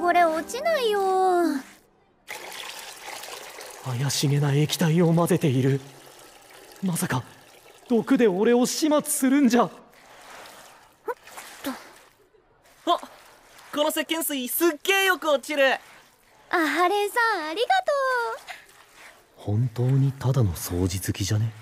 汚れ落ちないよ怪しげな液体を混ぜているまさか毒で俺を始末するんじゃあこの石鹸水すっげえよく落ちるハレンさんありがとう本当にただの掃除好きじゃね